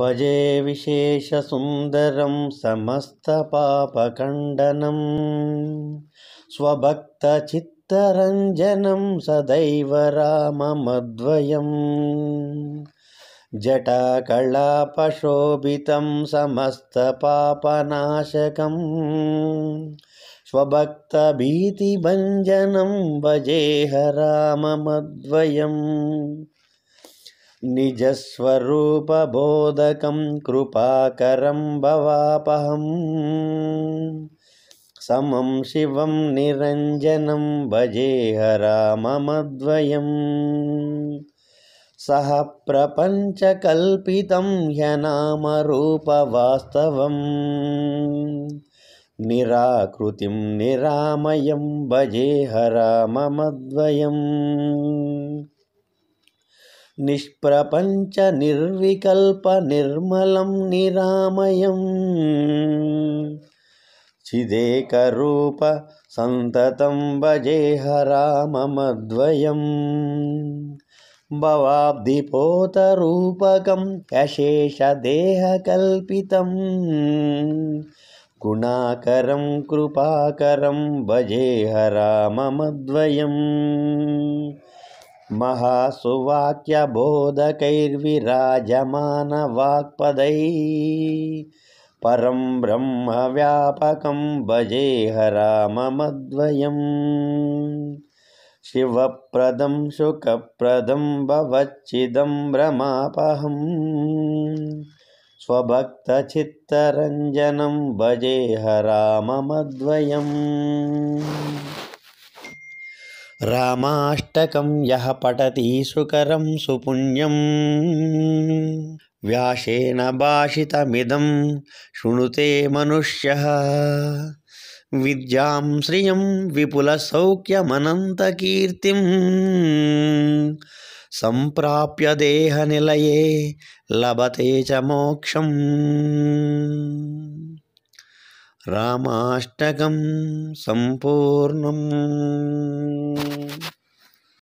भजे विशेषसुन्दरं समस्तपापकण्डनं स्वभक्तचित्तरञ्जनं सदैव राममद्वयं जटाकलापशोभितं समस्तपापनाशकम् स्वभक्तभीतिभञ्जनं भजेह राममद्वयम् निजस्वरूपबोधकं कृपाकरं भवापहम् समं शिवं निरञ्जनं भजे हराममद्वयम् सः प्रपञ्चकल्पितं ह्यनामरूपवास्तवम् निराकृतिं निरामयं भजे हराममद्वयम् निष्प्रपञ्च निर्विकल्प निर्मलं निरामयम् चिदेकरूप सन्ततं भजे हरामद्वयं भवाब्धिपोतरूपकं यशेषदेहकल्पितं गुणाकरं कृपाकरं भजे राममद्वयम् महासुवाक्यबोधकैर्विराजमानवाक्पदैः परं ब्रह्मव्यापकं भजेहराममद्वयम् शिवप्रदं सुखप्रदं भवच्चिदं रमापहम् स्वभक्तचित्तरञ्जनं भजेहराममद्वयम् रामाष्टकं यः पठति सुकरं सुपुण्यम् व्यासेन भाषितमिदं शृणुते मनुष्यः विद्यां श्रियं विपुलसौख्यमनन्तकीर्तिं सम्प्राप्य देहनिलये लभते च मोक्षम् रामाष्टकं सम्पूर्णम्